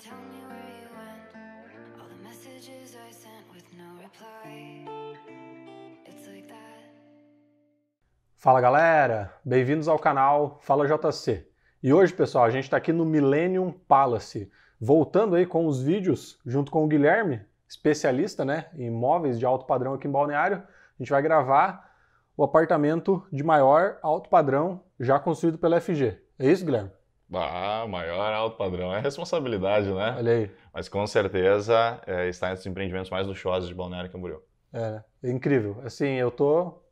tell me where you went. All the messages I sent with no reply. It's like that. Fala galera, bem-vindos ao canal Fala JC. E hoje, pessoal, a gente está aqui no Millennium Palace, voltando aí com os vídeos junto com o Guilherme, especialista né, em imóveis de alto padrão aqui em Balneário. A gente vai gravar o apartamento de maior alto padrão já construído pela FG. É isso, Guilherme? Ah, maior alto padrão. É responsabilidade, né? Olha aí. Mas com certeza é, está entre os empreendimentos mais luxuosos de Balneário Camboriú. É, né? é incrível. Assim, eu tô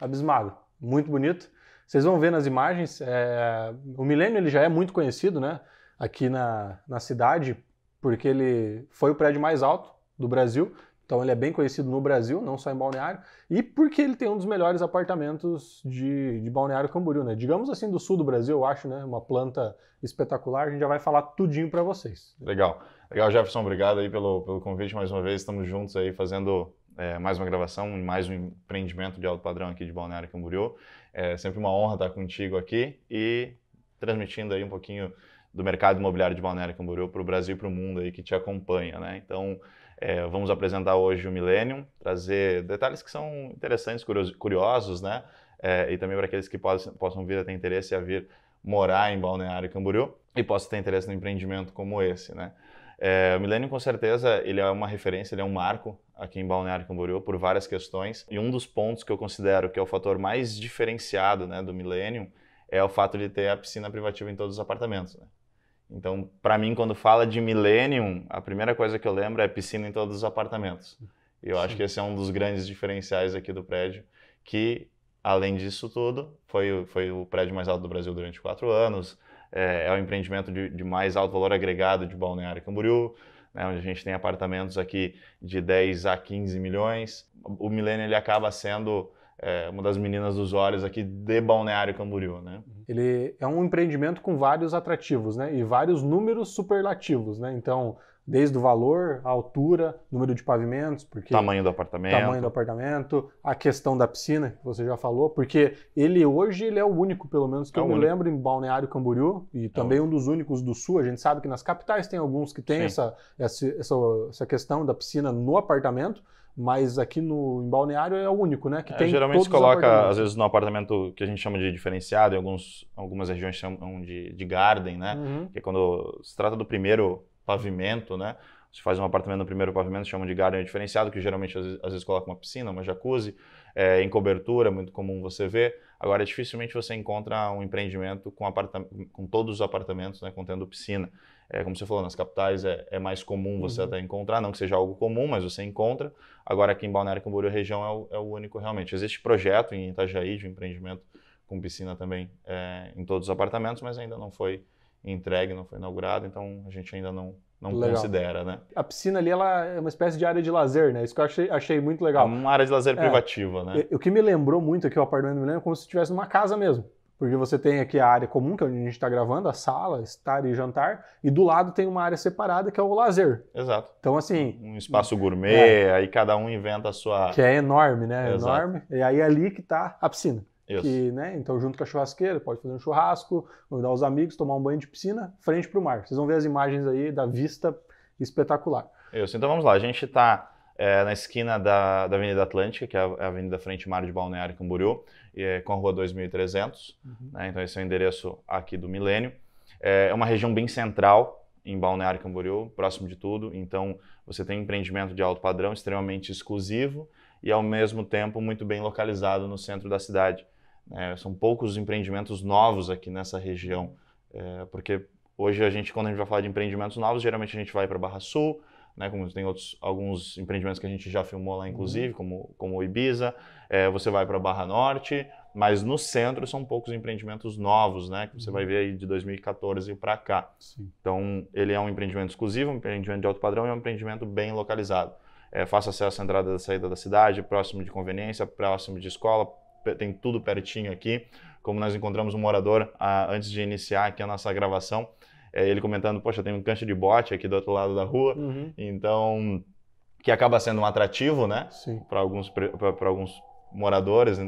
abismado. Muito bonito. Vocês vão ver nas imagens, é... o Milênio ele já é muito conhecido, né? Aqui na, na cidade, porque ele foi o prédio mais alto do Brasil. Então ele é bem conhecido no Brasil, não só em Balneário, e porque ele tem um dos melhores apartamentos de, de Balneário Camboriú, né? Digamos assim, do sul do Brasil, eu acho, né? Uma planta espetacular, a gente já vai falar tudinho para vocês. Legal. Legal, Jefferson, obrigado aí pelo, pelo convite mais uma vez, estamos juntos aí fazendo é, mais uma gravação, mais um empreendimento de alto padrão aqui de Balneário Camboriú. É sempre uma honra estar contigo aqui e transmitindo aí um pouquinho do mercado imobiliário de Balneário Camboriú para o Brasil e para o mundo aí que te acompanha, né? Então... É, vamos apresentar hoje o Millennium, trazer detalhes que são interessantes, curiosos, né? É, e também para aqueles que possam, possam vir a ter interesse a vir morar em Balneário Camboriú e possam ter interesse no empreendimento como esse, né? É, o Millennium, com certeza, ele é uma referência, ele é um marco aqui em Balneário Camboriú por várias questões. E um dos pontos que eu considero que é o fator mais diferenciado né, do Millennium é o fato de ter a piscina privativa em todos os apartamentos. Né? Então, para mim, quando fala de Millennium, a primeira coisa que eu lembro é piscina em todos os apartamentos. E eu Sim. acho que esse é um dos grandes diferenciais aqui do prédio, que, além disso tudo, foi, foi o prédio mais alto do Brasil durante quatro anos, é, é o empreendimento de, de, mais alto valor agregado de Balneário Camboriú, né, onde a gente tem apartamentos aqui de 10 a 15 milhões. O Millennium ele acaba sendo é, uma das meninas dos olhos aqui de Balneário Camboriú, né? Ele é um empreendimento com vários atrativos, né? E vários números superlativos, né? Então, desde o valor, a altura, número de pavimentos, porque tamanho do apartamento, tamanho do apartamento, a questão da piscina que você já falou, porque ele hoje ele é o único, pelo menos que é eu único. me lembro, em Balneário Camboriú e é também um dos únicos do Sul. A gente sabe que nas capitais tem alguns que tem essa, essa essa questão da piscina no apartamento, mas aqui no em Balneário é o único, né? Que é, tem geralmente se coloca, às vezes, no apartamento que a gente chama de diferenciado, em alguns, algumas regiões chamam de, de garden, né? Uhum. Que é quando se trata do primeiro pavimento, né? Você faz um apartamento no primeiro pavimento, chamam de garden diferenciado, que geralmente às vezes, às vezes coloca uma piscina, uma jacuzzi, é, em cobertura, muito comum você ver. Agora, dificilmente você encontra um empreendimento com, aparta com todos os apartamentos né, contendo piscina. É, como você falou, nas capitais é, é mais comum você uhum. até encontrar, não que seja algo comum, mas você encontra. Agora aqui em Balneário Camboriú região é o, é o único realmente. Existe projeto em Itajaí de um empreendimento com piscina também é, em todos os apartamentos, mas ainda não foi entregue, não foi inaugurado, então a gente ainda não, não considera, né? A piscina ali ela é uma espécie de área de lazer, né? Isso que eu achei, achei muito legal. É uma área de lazer é, privativa, né? O que me lembrou muito aqui o apartamento me lembra como se estivesse numa casa mesmo porque você tem aqui a área comum, que é onde a gente está gravando, a sala, estar e jantar, e do lado tem uma área separada que é o lazer. Exato. Então, assim. Um espaço gourmet, é, aí cada um inventa a sua. Que é enorme, né? É enorme. E aí é ali que está a piscina. Isso. Que, né? Então, junto com a churrasqueira, pode fazer um churrasco, convidar os amigos, tomar um banho de piscina, frente para o mar. Vocês vão ver as imagens aí da vista espetacular. Isso. Então, vamos lá. A gente está é, na esquina da, da Avenida Atlântica, que é a é Avenida Frente Mar de Balneário Camboriú, é, com a Rua 2300. Uhum. Né? Então, esse é o endereço aqui do Milênio. É, é uma região bem central em Balneário Camboriú, próximo de tudo. Então, você tem empreendimento de alto padrão, extremamente exclusivo e, ao mesmo tempo, muito bem localizado no centro da cidade. É, são poucos empreendimentos novos aqui nessa região, é, porque hoje a gente, quando a gente vai falar de empreendimentos novos, geralmente a gente vai para Barra Sul, né? Como tem outros, alguns empreendimentos que a gente já filmou lá, uhum. inclusive, como, como Ibiza. É, você vai para Barra Norte, mas no centro são poucos empreendimentos novos, né? Que você uhum. vai ver aí de 2014 para cá. Sim. Então, ele é um empreendimento exclusivo, um empreendimento de alto padrão e um empreendimento bem localizado. É, faça acesso à entrada e saída da cidade, próximo de conveniência, próximo de escola, tem tudo pertinho aqui. Como nós encontramos um morador ah, antes de iniciar aqui a nossa gravação, é, ele comentando, poxa, tem um cancha de bote aqui do outro lado da rua, uhum. então que acaba sendo um atrativo, né, para alguns para alguns moradores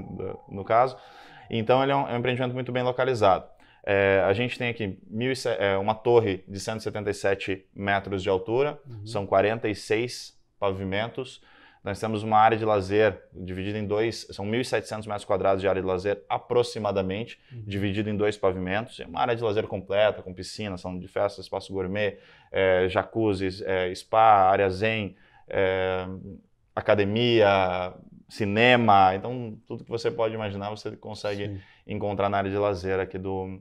no caso. Então ele é um, é um empreendimento muito bem localizado. É, a gente tem aqui mil, é, uma torre de 177 metros de altura, uhum. são 46 pavimentos. Nós temos uma área de lazer dividida em dois, são 1.700 metros quadrados de área de lazer aproximadamente, uhum. dividida em dois pavimentos. É uma área de lazer completa, com piscina, salão de festa, espaço gourmet, é, jacuzzi, é, spa, área zen, é, academia, cinema. Então, tudo que você pode imaginar, você consegue Sim. encontrar na área de lazer aqui do,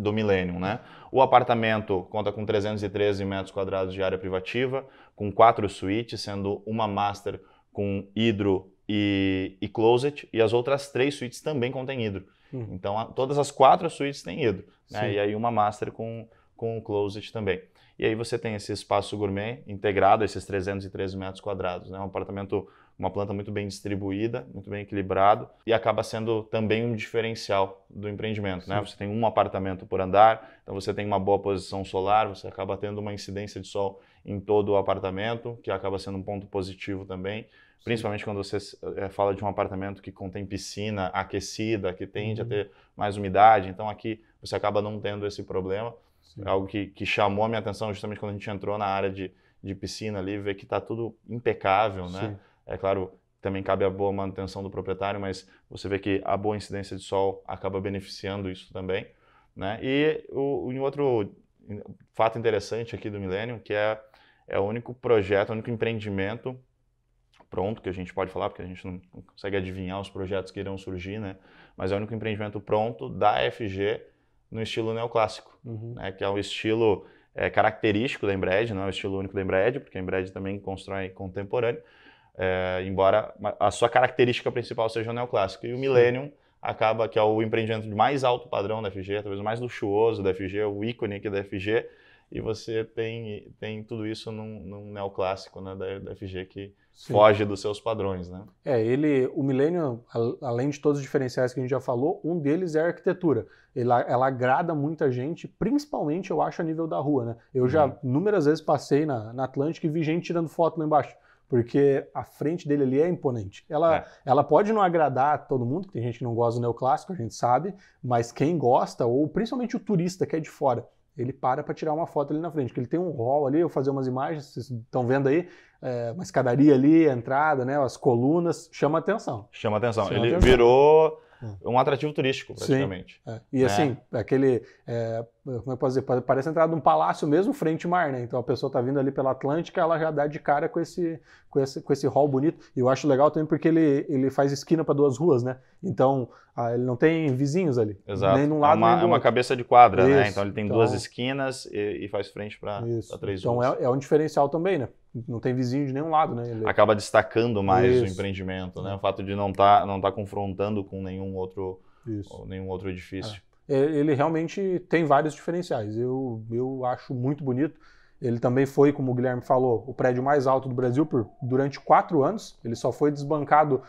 do Millennium, né? O apartamento conta com 313 metros quadrados de área privativa, com quatro suítes, sendo uma master com hidro e, e closet, e as outras três suítes também contêm hidro. Hum. Então, a, todas as quatro suítes têm hidro, né? E aí uma master com, com closet também. E aí você tem esse espaço gourmet integrado, esses 313 metros quadrados, né? Um apartamento uma planta muito bem distribuída, muito bem equilibrado e acaba sendo também um diferencial do empreendimento, né? Sim. né? Você tem um apartamento por andar, então você tem uma boa posição solar, você acaba tendo uma incidência de sol em todo o apartamento, que acaba sendo um ponto positivo também, principalmente quando você eh, eh, fala de um apartamento que contém piscina aquecida, que tende uhum. a ter mais umidade, então aqui você acaba não tendo esse problema. Sim. É algo que, que chamou a minha atenção justamente quando a gente entrou na área de, de piscina ali, ver que está tudo impecável, né? Sim. né? É claro, também cabe a boa manutenção do proprietário, mas você vê que a boa incidência de sol acaba beneficiando isso também. Né? E o, um outro fato interessante aqui do Millennium, que é, é o único projeto, o único empreendimento pronto que a gente pode falar, porque a gente não consegue adivinhar os projetos que irão surgir, né? mas é o único empreendimento pronto da FG no estilo neoclássico, uhum. né? que é um estilo é, característico da Embred, não é o estilo único da Embred, porque a Embred também constrói contemporâneo, é, embora a sua característica principal seja o neoclássico. E o Millennium acaba que é o empreendimento de mais alto padrão da FG, talvez o mais luxuoso da FG, é o ícone aqui da FG, e você tem, tem tudo isso num, num neoclássico né, da, da FG que Sim. foge dos seus padrões. Né? É, ele, o Millennium, além de todos os diferenciais que a gente já falou, um deles é a arquitetura. Ela, ela agrada muita gente, principalmente, eu acho, a nível da rua. Né? Eu já hum. inúmeras vezes passei na, na Atlântica e vi gente tirando foto lá embaixo porque a frente dele ali é imponente. Ela, é. ela pode não agradar todo mundo, tem gente que não gosta do neoclássico, a gente sabe, mas quem gosta, ou principalmente o turista que é de fora, ele para para tirar uma foto ali na frente, que ele tem um hall ali, eu fazer umas imagens, vocês estão vendo aí, é, uma escadaria ali, a entrada, né, as colunas, chama atenção. Chama atenção. Chama ele atenção. virou é. um atrativo turístico, praticamente. Sim, é. E né? assim, aquele é, como é eu posso dizer, parece entrada de um palácio mesmo frente mar, né? Então a pessoa tá vindo ali pela Atlântica, ela já dá de cara com esse com esse, com esse hall bonito. E eu acho legal também porque ele, ele faz esquina para duas ruas, né? Então ah, ele não tem vizinhos ali. Exato. Nem num é lado, é uma, nem é uma cabeça de quadra, né? Isso. né? Então ele tem então, duas esquinas e, e faz frente para três então ruas. Então é, é um diferencial também, né? Não tem vizinho de nenhum lado, né? Ele... Acaba destacando mais Isso. o empreendimento, né? O fato de não estar tá, não tá confrontando com nenhum outro, nenhum outro edifício. É. É, ele realmente tem vários diferenciais. Eu, eu acho muito bonito. Ele também foi, como o Guilherme falou, o prédio mais alto do Brasil por, durante quatro anos. Ele só foi desbancado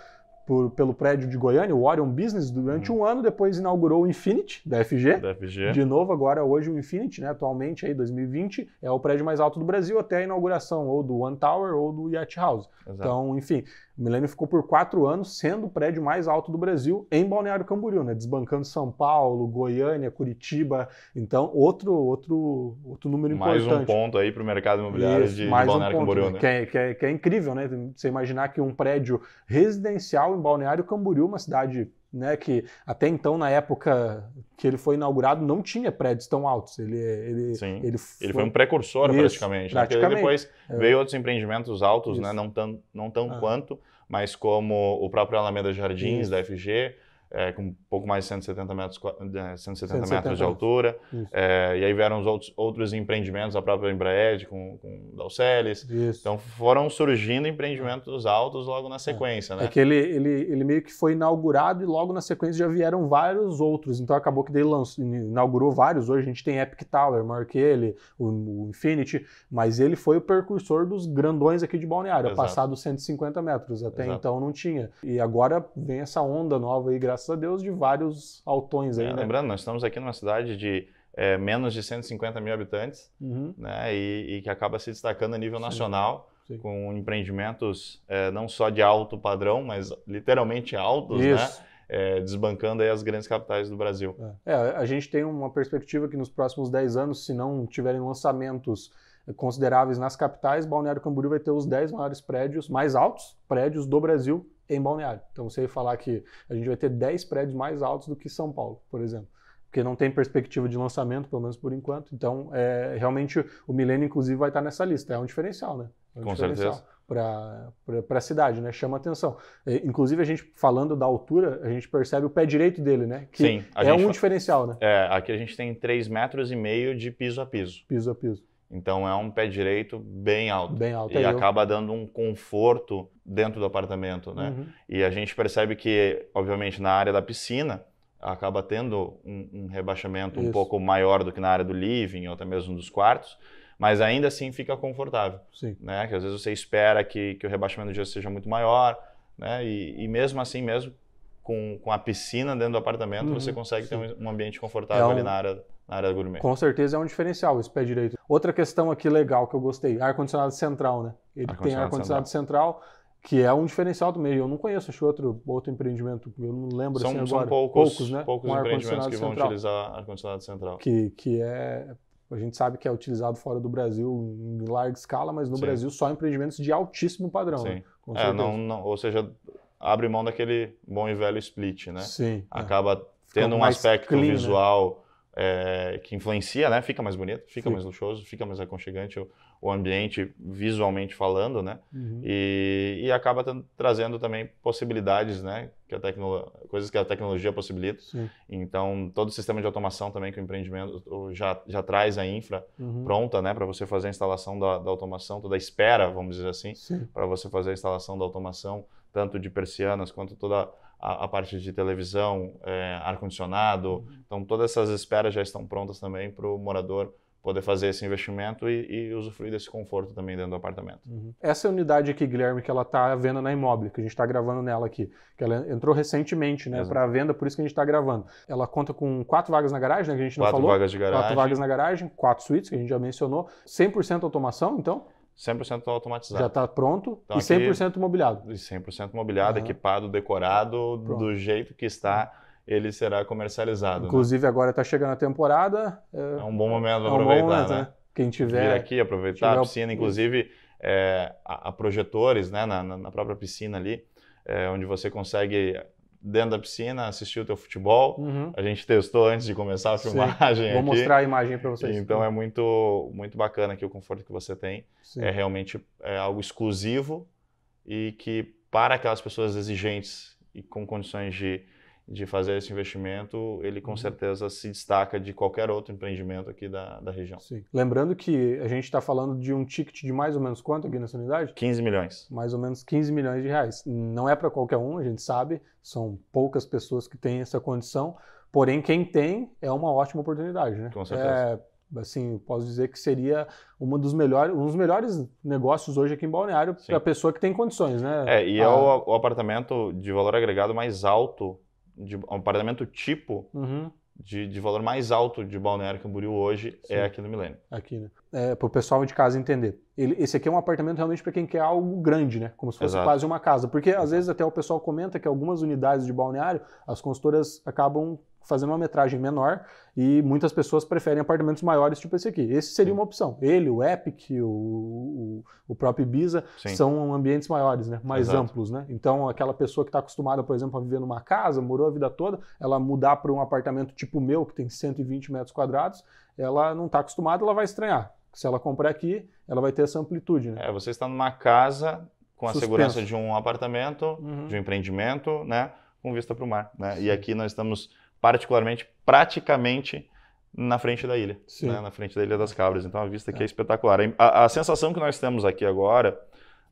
por, pelo prédio de Goiânia, o Orion Business, durante hum. um ano. Depois inaugurou o Infinity, da FG. Da FG. De novo, agora hoje o Infinity, né, atualmente, aí, 2020, é o prédio mais alto do Brasil até a inauguração ou do One Tower ou do Yacht House. Exato. Então, enfim, o Milênio ficou por quatro anos sendo o prédio mais alto do Brasil em Balneário Camboriú, né? desbancando São Paulo, Goiânia, Curitiba. Então, outro outro, outro número mais importante. Mais um ponto aí para o mercado imobiliário Isso, de, mais de Balneário um ponto, Camboriú. Né? né? Que, é, que, é, que é incrível, né? Você imaginar que um prédio residencial em Balneário Camboriú, uma cidade né, que até então, na época que ele foi inaugurado, não tinha prédios tão altos. Ele, ele, Sim. ele, foi... Ele foi um precursor, Isso, praticamente. Né? praticamente. Né? Depois é. veio outros empreendimentos altos, né, não tão, não tão ah. quanto, mas como o próprio Alameda Jardins, da FG, é, com um pouco mais de 170 metros, 170 170. É, metros de altura. É, e aí vieram os outros, outros empreendimentos, a própria Embraer com, com Dalceles. Então foram surgindo empreendimentos altos logo na é. sequência. É, né? é que ele, ele, ele meio que foi inaugurado e logo na sequência já vieram vários outros. Então acabou que ele lanç inaugurou vários. Hoje a gente tem Epic Tower, maior que ele, o, o Infinity. Mas ele foi o precursor dos grandões aqui de Balneário, Exato. passado 150 metros. Até Exato. então não tinha. E agora vem essa onda nova aí, graças a Deus, de vários altões aí. É, né? Lembrando, nós estamos aqui numa cidade de é, menos de 150 mil habitantes, uhum. né, e, e, que acaba se destacando a nível nacional, sim, com empreendimentos é, não só de alto padrão, mas literalmente altos, né? Isso. né? É, desbancando as grandes capitais do Brasil. É. É, a gente tem uma perspectiva que nos próximos 10 anos, se não tiverem lançamentos consideráveis nas capitais, Balneário Camboriú vai ter os 10 maiores prédios, mais altos prédios do Brasil em Balneário. Então, você falar que a gente vai ter 10 prédios mais altos do que São Paulo, por exemplo porque não tem perspectiva de lançamento, pelo menos por enquanto. Então, é, realmente, o Milênio, inclusive, vai estar nessa lista. É um diferencial, né? É um Com diferencial para a cidade, né? Chama atenção. É, inclusive, a gente, falando da altura, a gente percebe o pé direito dele, né? Que Sim. é um fa... diferencial, né? É, aqui a gente tem 3,5 metros e meio de piso a piso. Piso a piso. Então é um pé direito bem alto. Bem alto e é acaba eu. dando um conforto dentro do apartamento, né? Uhum. E a gente percebe que, obviamente, na área da piscina, acaba tendo um, um rebaixamento Isso. um pouco maior do que na área do living ou até mesmo dos quartos, mas ainda assim fica confortável, Sim. né? Que às vezes você espera que, que o rebaixamento do gesso seja muito maior, né? E, e mesmo assim, mesmo com, com a piscina dentro do apartamento, uhum. você consegue Sim. ter um, um ambiente confortável é um... ali na área na área gourmet. Com certeza é um diferencial esse pé direito. Outra questão aqui legal que eu gostei, ar-condicionado central, né? Ele ar tem ar-condicionado central. que é um diferencial do meio. Eu não conheço, acho outro, outro empreendimento, eu não lembro são, assim agora. São poucos, poucos, né? poucos um empreendimentos que vão central, utilizar ar-condicionado central. Que, que é a gente sabe que é utilizado fora do Brasil em larga escala, mas no Sim. Brasil só empreendimentos de altíssimo padrão. Né? Sim. Né? É, não, não, ou seja, abre mão daquele bom e velho split, né? Sim. É. Acaba é. tendo um aspecto clean, né? visual é, que influencia, né? Fica mais bonito, fica Sim. mais luxuoso, fica mais aconchegante o, o ambiente visualmente falando, né? Uhum. E, e, acaba trazendo também possibilidades, né? Que a coisas que a tecnologia possibilita. Sim. Então todo o sistema de automação também que o empreendimento já, já traz a infra uhum. pronta, né? Para você fazer a instalação da, da, automação, toda a espera, vamos dizer assim, para você fazer a instalação da automação tanto de persianas quanto toda a, a parte de televisão, é, ar-condicionado. Uhum. Então, todas essas esperas já estão prontas também para o morador poder fazer esse investimento e, e, usufruir desse conforto também dentro do apartamento. Uhum. Essa é unidade aqui, Guilherme, que ela está à venda na imóvel, que a gente está gravando nela aqui, que ela entrou recentemente né, para venda, por isso que a gente está gravando. Ela conta com quatro vagas na garagem, né, que a gente não falou. Quatro vagas de garagem. Quatro vagas na garagem, quatro suítes, que a gente já mencionou. 100% automação, então? 100% automatizado. Já está pronto então, e 100% aqui, mobiliado. E 100% mobiliado, uhum. equipado, decorado, pronto. do jeito que está, ele será comercializado. Né? Inclusive, né? agora está chegando a temporada. É, é um bom momento para é um aproveitar, momento, né? né? Quem tiver. Vir aqui, aproveitar tiver... a piscina, inclusive é, a, a, projetores né? na, na própria piscina ali, é, onde você consegue dentro da piscina, assistir o teu futebol. Uhum. A gente testou antes de começar a filmagem. Sim. Vou aqui. mostrar a imagem para vocês. Então é muito, muito bacana aqui o conforto que você tem. Sim. É realmente é algo exclusivo e que para aquelas pessoas exigentes e com condições de de fazer esse investimento, ele com uhum. certeza se destaca de qualquer outro empreendimento aqui da, da região. Sim. Lembrando que a gente está falando de um ticket de mais ou menos quanto aqui nessa unidade? 15 milhões. Mais ou menos 15 milhões de reais. Não é para qualquer um, a gente sabe, são poucas pessoas que têm essa condição, porém quem tem é uma ótima oportunidade, né? Com certeza. É assim, posso dizer que seria uma dos melhores, um dos melhores negócios hoje aqui em Balneário para a pessoa que tem condições, né? É, e a... é ah. o, apartamento de valor agregado mais alto de um apartamento tipo uhum. de, de, valor mais alto de Balneário Camboriú hoje é Sim. é aqui no Milênio. Aqui, né? É, para o pessoal de casa entender. Ele, esse aqui é um apartamento realmente para quem quer algo grande, né? Como se fosse Exato. quase uma casa. Porque às vezes até o pessoal comenta que algumas unidades de balneário, as consultoras acabam fazer uma metragem menor e muitas pessoas preferem apartamentos maiores, tipo esse aqui. Esse seria Sim. uma opção. Ele, o Epic, o, o, o próprio Ibiza Sim. são ambientes maiores, né? mais Exato. amplos. Né? Então, aquela pessoa que está acostumada, por exemplo, a viver numa casa, morou a vida toda, ela mudar para um apartamento tipo meu, que tem 120 metros quadrados, ela não está acostumada, ela vai estranhar. Se ela comprar aqui, ela vai ter essa amplitude. Né? É, você está numa casa com a segurança de um apartamento, uhum. de um empreendimento, né? com vista para o mar. Né? E aqui nós estamos particularmente, praticamente na frente da ilha, né? na frente da Ilha das Cabras. Então a vista aqui é, é espetacular. A, a, sensação que nós temos aqui agora,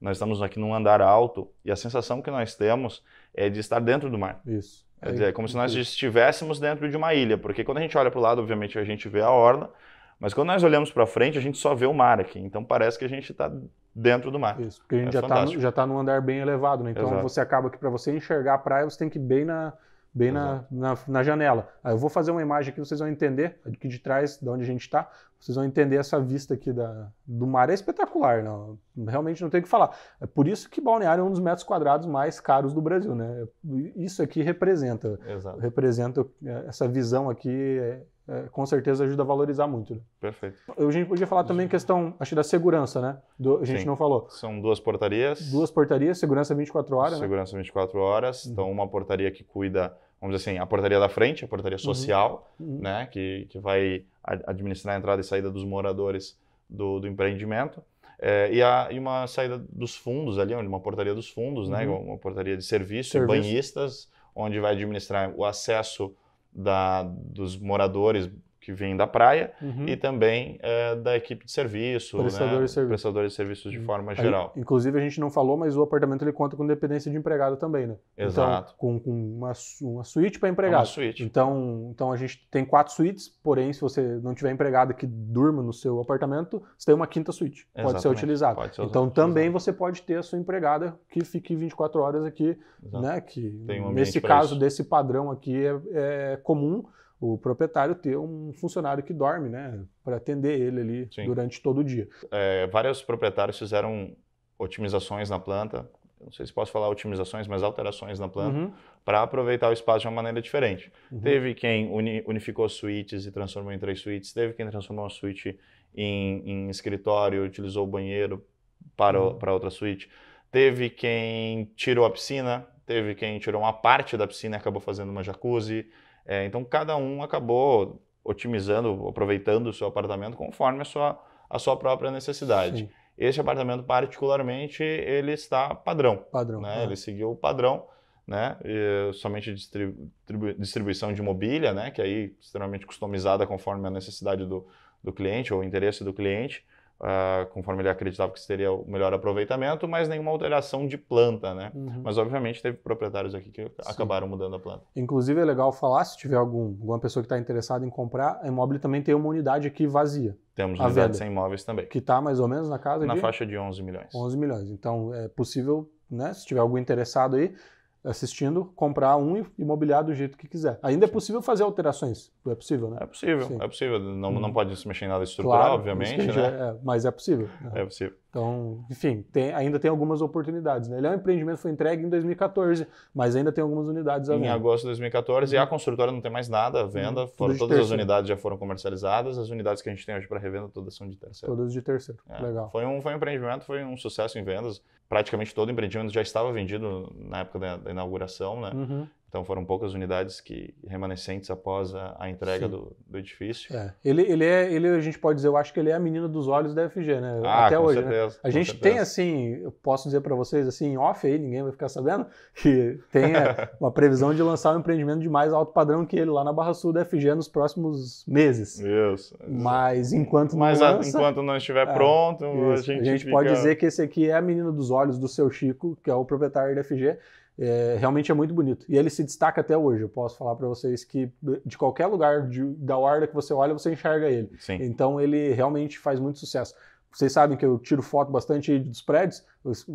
nós estamos aqui num andar alto e a sensação que nós temos é de estar dentro do mar. Isso. É, dizer, é como se nós estivéssemos dentro de uma ilha, porque quando a gente olha para o lado, obviamente a gente vê a orla, mas quando nós olhamos para frente, a gente só vê o mar aqui. Então parece que a gente está dentro do mar. Isso, porque a gente é já está tá num andar bem elevado, né? Então Exato. você acaba que para você enxergar a praia, você tem que ir bem na, bem na, na, na, janela. Aí eu vou fazer uma imagem aqui, vocês vão entender, aqui de trás, de onde a gente está, vocês vão entender essa vista aqui da, do mar. É espetacular, não, realmente não tem o que falar. É por isso que Balneário é um dos metros quadrados mais caros do Brasil, né? Isso aqui representa, Exato. representa é, essa visão aqui, é, é, com certeza ajuda a valorizar muito. Né? Perfeito. A gente podia falar também questão, acho da segurança, né? Do, a gente Sim. não falou. São duas portarias. Duas portarias, segurança 24 horas. Né? Segurança né? 24 horas. Uhum. Então, uma portaria que cuida, vamos dizer assim, a portaria da frente, a portaria uhum. social, uhum. né? Que, que vai administrar a entrada e saída dos moradores do, do empreendimento. É, e, a, e, uma saída dos fundos ali, uma portaria dos fundos, né? uhum. né? Uma portaria de serviço, serviço. banhistas, onde vai administrar o acesso da, dos moradores que vem da praia uhum. e também é, da equipe de serviço, prestadores né? de, serviço. prestador de serviços de uhum. forma Aí, geral. Inclusive, a gente não falou, mas o apartamento ele conta com dependência de empregado também, né? Então, Exato. Então, com, com uma, uma suíte para empregado. Uma suíte. Então, então, a gente tem quatro suítes, porém, se você não tiver empregado que durma no seu apartamento, você tem uma quinta suíte. Exatamente. Pode ser utilizada. Pode ser então, utilizado. também você pode ter a sua empregada que fique 24 horas aqui, Exato. né? Que, um nesse caso, desse padrão aqui, é, é comum o proprietário ter um funcionário que dorme, né, para atender ele ali Sim. durante todo o dia. É, vários proprietários fizeram otimizações na planta, não sei se posso falar otimizações, mas alterações na planta, uhum. para aproveitar o espaço de uma maneira diferente. Uhum. Teve quem uni, unificou suítes e transformou em três suítes, teve quem transformou a suíte em, em escritório, utilizou o banheiro para, uhum. para outra suíte, teve quem tirou a piscina, teve quem tirou uma parte da piscina e acabou fazendo uma jacuzzi. É, então cada um acabou otimizando, aproveitando o seu apartamento conforme a sua, a sua própria necessidade. Sim. Este apartamento particularmente ele está padrão. Padrão. Né? É. Ele seguiu o padrão. Né? E, somente distribu distribuição de mobília, né? Que é aí extremamente customizada conforme a necessidade do, do cliente ou o interesse do cliente. Uh, conforme ele acreditava que seria o melhor aproveitamento, mas nenhuma alteração de planta, né? Uhum. Mas obviamente teve proprietários aqui que Sim. acabaram mudando a planta. Inclusive é legal falar, se tiver algum, alguma pessoa que está interessada em comprar, a Imóvel também tem uma unidade aqui vazia. Temos unidade venda, sem imóveis também. Que está mais ou menos na casa na de... Na faixa de 11 milhões. 11 milhões. Então é possível, né? Se tiver algum interessado aí, assistindo, comprar um e imobiliar do jeito que quiser. Ainda é possível fazer alterações, é possível, né? É possível, Sim. é possível. Não, não hum. pode se mexer em nada estrutural, claro, obviamente, né? É, é, mas é possível. Né? É possível. Então, enfim, tem, ainda tem algumas oportunidades. Né? Ele é um empreendimento foi entregue em 2014, mas ainda tem algumas unidades a Em agosto de 2014, uhum. e a construtora não tem mais nada à venda, uhum. foram, todas terceiro. as unidades já foram comercializadas, as unidades que a gente tem hoje para revenda todas são de terceiro. Todas de terceiro, é. legal. Foi um, foi um empreendimento, foi um sucesso em vendas. Praticamente todo empreendimento já estava vendido na época da, da inauguração, né? Uhum. Então foram poucas unidades que remanescentes após a, a entrega do, do, edifício. É. Ele, ele é, ele a gente pode dizer, eu acho que ele é a menina dos olhos da FG, né? Ah, Até hoje. Né? Certeza, né? A gente certeza. tem assim, eu posso dizer para vocês assim, off aí, ninguém vai ficar sabendo, que tem é, uma previsão de lançar um empreendimento de mais alto padrão que ele lá na Barra Sul da FG nos próximos meses. Isso. Deus. Mas enquanto não Mas lança, enquanto não estiver é, pronto, isso, a gente, a gente fica... pode dizer que esse aqui é a menina dos olhos do seu Chico, que é o proprietário da FG é, realmente é muito bonito. E ele se destaca até hoje. Eu posso falar para vocês que de qualquer lugar de, da Warda que você olha, você enxerga ele. Sim. Então ele realmente faz muito sucesso. Vocês sabem que eu tiro foto bastante dos prédios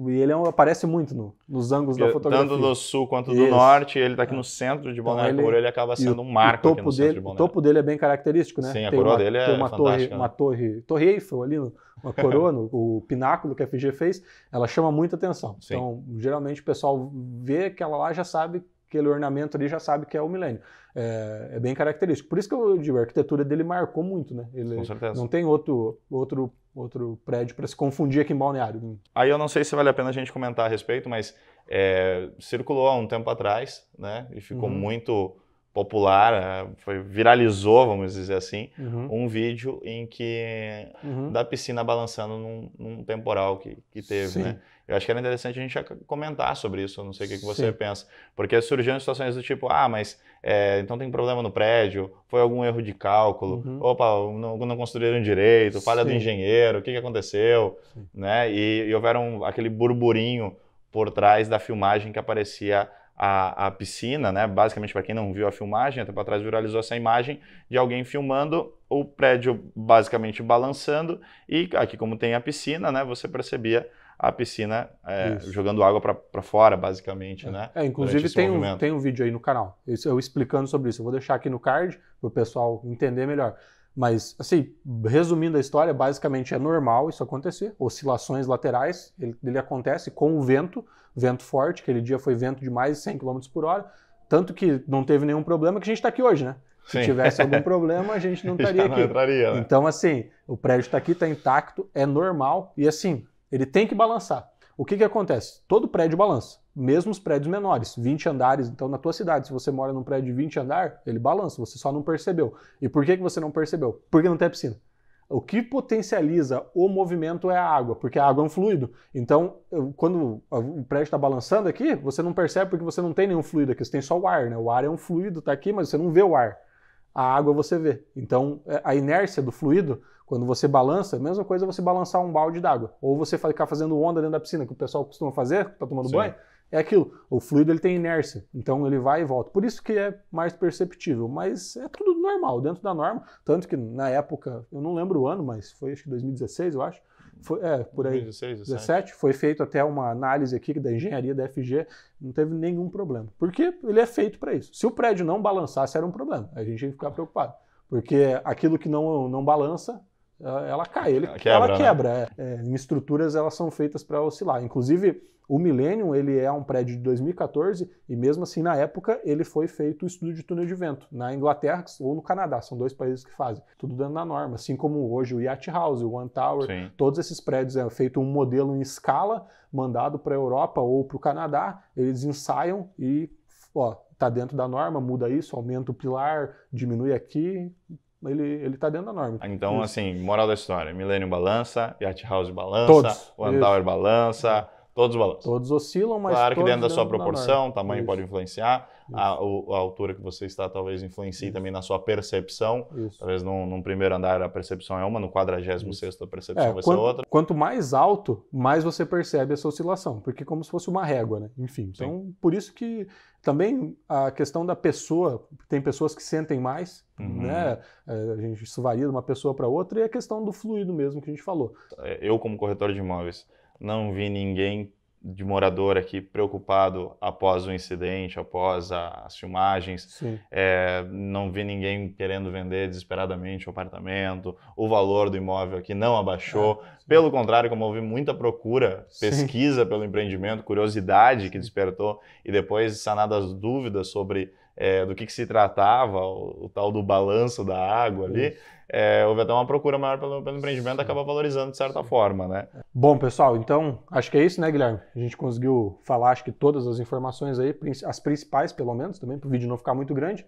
e ele é aparece muito no, nos ângulos da fotografia. Tanto do sul quanto do Isso. norte, ele está aqui no então, centro de Bonaire, então, ele ele acaba sendo um marco topo aqui no dele, centro de Balneário. O topo dele é bem característico, né? Sim, a tem coroa uma, dele é uma torre, uma né? torre, torre Eiffel ali, uma coroa, no, o pináculo que a FG fez, ela chama muita atenção. Sim. Então, geralmente o pessoal vê aquela lá já sabe aquele ornamento ali já sabe que é o milênio. É, é, bem característico. Por isso que eu digo, a arquitetura dele marcou muito, né? Ele Com certeza. Não tem outro, outro outro prédio para se confundir aqui em Balneário. Aí eu não sei se vale a pena a gente comentar a respeito, mas é, circulou há um tempo atrás, né? E ficou uhum. muito popular, é, foi, viralizou, vamos dizer assim, uhum. um vídeo em que uhum. da piscina balançando num, num temporal que, que teve, né? Eu acho que era interessante a gente comentar sobre isso, não sei o que, que você pensa. Porque surgiram situações do tipo, ah, mas é, então tem problema no prédio, foi algum erro de cálculo, uhum. opa, não, não, construíram direito, falha Sim. do engenheiro, o que, que aconteceu, Sim. né? E, e houveram aquele burburinho por trás da filmagem que aparecia a, a piscina, né? Basicamente, para quem não viu a filmagem, até para trás viralizou essa imagem de alguém filmando o prédio basicamente balançando e aqui como tem a piscina, né? Você percebia a piscina é, jogando água para fora, basicamente, é. né? É, inclusive tem um, tem um vídeo aí no canal, eu explicando sobre isso. Eu vou deixar aqui no card para o pessoal entender melhor. Mas, assim, resumindo a história, basicamente é normal isso acontecer, oscilações laterais, ele, ele acontece com o vento, vento forte, aquele dia foi vento de mais de 100 km por hora, tanto que não teve nenhum problema que a gente está aqui hoje, né? Se Sim. tivesse algum problema, a gente não estaria aqui. Entraria, né? Então, assim, o prédio está aqui, está intacto, é normal, e assim, ele tem que balançar. O que, que acontece? Todo prédio balança mesmo os prédios menores, 20 andares. Então, na tua cidade, se você mora num prédio de 20 andar, ele balança, você só não percebeu. E por que, que você não percebeu? Porque não tem piscina. O que potencializa o movimento é a água, porque a água é um fluido. Então, quando o prédio está balançando aqui, você não percebe porque você não tem nenhum fluido aqui, você tem só o ar, né? O ar é um fluido, está aqui, mas você não vê o ar. A água você vê. Então, é, a inércia do fluido, quando você balança, é a mesma coisa você balançar um balde d'água. Ou você ficar fazendo onda dentro da piscina, que o pessoal costuma fazer, está tomando Sim. banho é aquilo, o fluido ele tem inércia, então ele vai e volta. Por isso que é mais perceptível, mas é tudo normal, dentro da norma. Tanto que na época, eu não lembro o ano, mas foi acho que 2016, eu acho. Foi, é, por aí, 2016, 17. Foi feito até uma análise aqui da engenharia da FG, não teve nenhum problema. Porque ele é feito para isso. Se o prédio não balançasse, era um problema, a gente ia ficar preocupado. Porque aquilo que não, não balança ela cai, ele, ela quebra. Ela quebra. Né? É, é, em estruturas elas são feitas para oscilar. Inclusive, o Millennium ele é um prédio de 2014 e mesmo assim na época ele foi feito o estudo de túnel de vento na Inglaterra ou no Canadá, são dois países que fazem, tudo dentro da norma, assim como hoje o Yacht House, o One Tower, Sim. todos esses prédios é feito um modelo em escala mandado para a Europa ou para o Canadá, eles ensaiam e ó, tá dentro da norma, muda isso, aumenta o pilar, diminui aqui, ele, ele tá dentro da norma. Ah, então, Isso. assim, moral da história, Millennium balança, Yacht House balança, One Tower balança... É Todos os balanços. Todos oscilam, mas. Claro que dentro da sua proporção, da tamanho Isso. pode influenciar, a, a, altura que você está talvez influencie Isso. também na sua percepção. Isso. Talvez num, num, primeiro andar a percepção é uma, no 46 a é, percepção é, vai quanto, ser outra. Quanto mais alto, mais você percebe essa oscilação, porque é como se fosse uma régua, né? Enfim. Então, por isso que também a questão da pessoa, tem pessoas que sentem mais, uhum. né? É, a gente, isso varia de uma pessoa para outra, e a questão do fluido mesmo que a gente falou. É, eu, como corretor de imóveis, não vi ninguém de morador aqui preocupado após o incidente, após a, as filmagens. É, não vi ninguém querendo vender desesperadamente o apartamento. O valor do imóvel aqui não abaixou. É, pelo contrário, como houve muita procura, pesquisa sim. pelo empreendimento, curiosidade que despertou e depois sanadas as dúvidas sobre é, do que, que, se tratava, o, o, tal do balanço da água ali, é, houve até uma procura maior pelo, pelo empreendimento, acaba valorizando de certa forma, né? Bom, pessoal, então acho que é isso, né, Guilherme? A gente conseguiu falar, acho que todas as informações aí, as principais pelo menos, também, para o vídeo não ficar muito grande.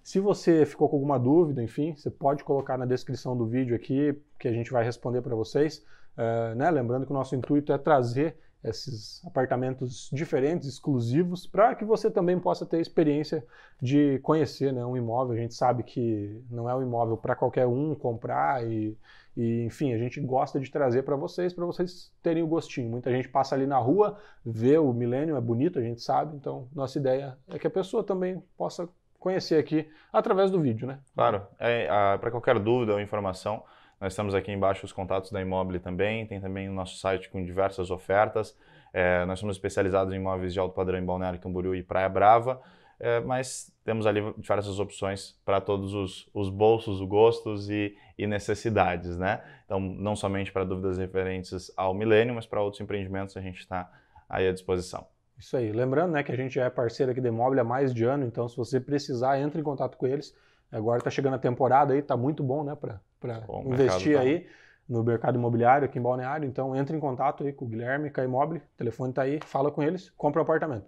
Se você ficou com alguma dúvida, enfim, você pode colocar na descrição do vídeo aqui, que a gente vai responder para vocês. Uh, né? Lembrando que o nosso intuito é trazer esses apartamentos diferentes, exclusivos, para que você também possa ter a experiência de conhecer né, um imóvel. A gente sabe que não é um imóvel para qualquer um comprar e, e, enfim, a gente gosta de trazer para vocês, para vocês terem o gostinho. Muita gente passa ali na rua, vê o milênio, é bonito, a gente sabe, então nossa ideia é que a pessoa também possa conhecer aqui através do vídeo, né? Claro, é, para qualquer dúvida ou informação, nós estamos aqui embaixo os contatos da Imóvel também, tem também o nosso site com diversas ofertas. É, nós somos especializados em imóveis de alto padrão em Balneário Camboriú e Praia Brava, é, mas temos ali diversas opções para todos os, os, bolsos, gostos e, e, necessidades, né? Então, não somente para dúvidas referentes ao milênio, mas para outros empreendimentos a gente está aí à disposição. Isso aí. Lembrando né, que a gente é parceiro aqui da Imóvel há mais de ano, então se você precisar, entre em contato com eles. Agora está chegando a temporada aí, está muito bom né, para para investir tá... aí no mercado imobiliário aqui em Balneário. Então entre em contato aí com o Guilherme, com a Imóvel, o telefone está aí, fala com eles, compra o um apartamento.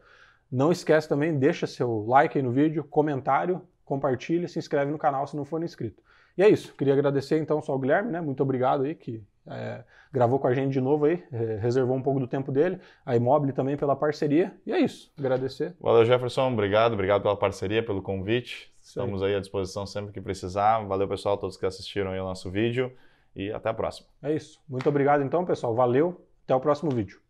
Não esquece também, deixa seu like aí no vídeo, comentário, compartilha, se inscreve no canal se não for inscrito. E é isso, queria agradecer então só ao Guilherme, né? Muito obrigado aí que é, gravou com a gente de novo aí, reservou um pouco do tempo dele, a Imóvel também pela parceria, e é isso, agradecer. Valeu Jefferson, obrigado, obrigado pela parceria, pelo convite, Estamos aí à disposição sempre que precisar. Valeu, pessoal, todos que assistiram aí o nosso vídeo. E até a próxima. É isso. Muito obrigado, então, pessoal. Valeu. Até o próximo vídeo.